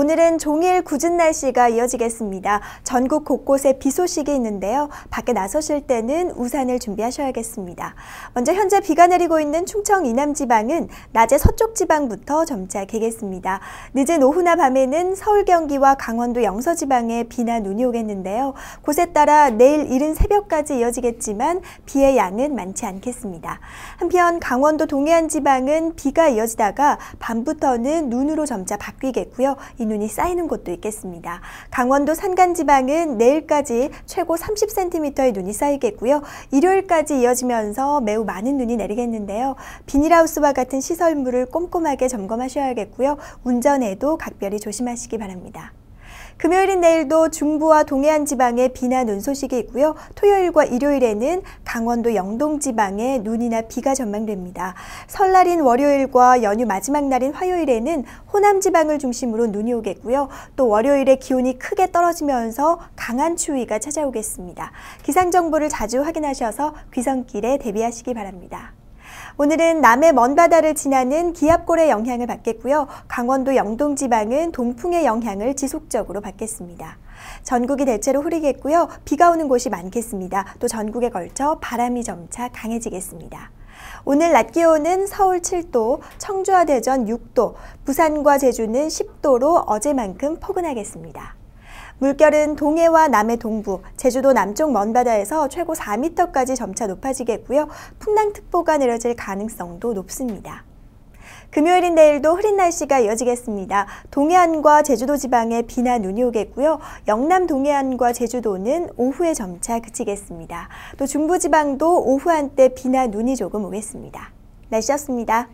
오늘은 종일 굳은 날씨가 이어지겠습니다. 전국 곳곳에 비 소식이 있는데요. 밖에 나서실 때는 우산을 준비하셔야겠습니다. 먼저 현재 비가 내리고 있는 충청 이남 지방은 낮에 서쪽 지방부터 점차 개겠습니다. 늦은 오후나 밤에는 서울 경기와 강원도 영서 지방에 비나 눈이 오겠는데요. 곳에 따라 내일 이른 새벽까지 이어지겠지만 비의 양은 많지 않겠습니다. 한편 강원도 동해안 지방은 비가 이어지다가 밤부터는 눈으로 점차 바뀌겠고요. 눈이 쌓이는 곳도 있겠습니다. 강원도 산간지방은 내일까지 최고 30cm의 눈이 쌓이겠고요. 일요일까지 이어지면서 매우 많은 눈이 내리겠는데요. 비닐하우스와 같은 시설물을 꼼꼼하게 점검하셔야겠고요. 운전에도 각별히 조심하시기 바랍니다. 금요일인 내일도 중부와 동해안 지방에 비나 눈 소식이 있고요. 토요일과 일요일에는 강원도 영동 지방에 눈이나 비가 전망됩니다. 설날인 월요일과 연휴 마지막 날인 화요일에는 호남 지방을 중심으로 눈이 오겠고요. 또 월요일에 기온이 크게 떨어지면서 강한 추위가 찾아오겠습니다. 기상정보를 자주 확인하셔서 귀성길에 대비하시기 바랍니다. 오늘은 남해 먼 바다를 지나는 기압골의 영향을 받겠고요. 강원도 영동 지방은 동풍의 영향을 지속적으로 받겠습니다. 전국이 대체로 흐리겠고요. 비가 오는 곳이 많겠습니다. 또 전국에 걸쳐 바람이 점차 강해지겠습니다. 오늘 낮 기온은 서울 7도, 청주와 대전 6도, 부산과 제주는 10도로 어제만큼 포근하겠습니다. 물결은 동해와 남해 동부, 제주도 남쪽 먼바다에서 최고 4m까지 점차 높아지겠고요. 풍랑특보가 내려질 가능성도 높습니다. 금요일인 내일도 흐린 날씨가 이어지겠습니다. 동해안과 제주도 지방에 비나 눈이 오겠고요. 영남 동해안과 제주도는 오후에 점차 그치겠습니다. 또 중부 지방도 오후 한때 비나 눈이 조금 오겠습니다. 날씨였습니다.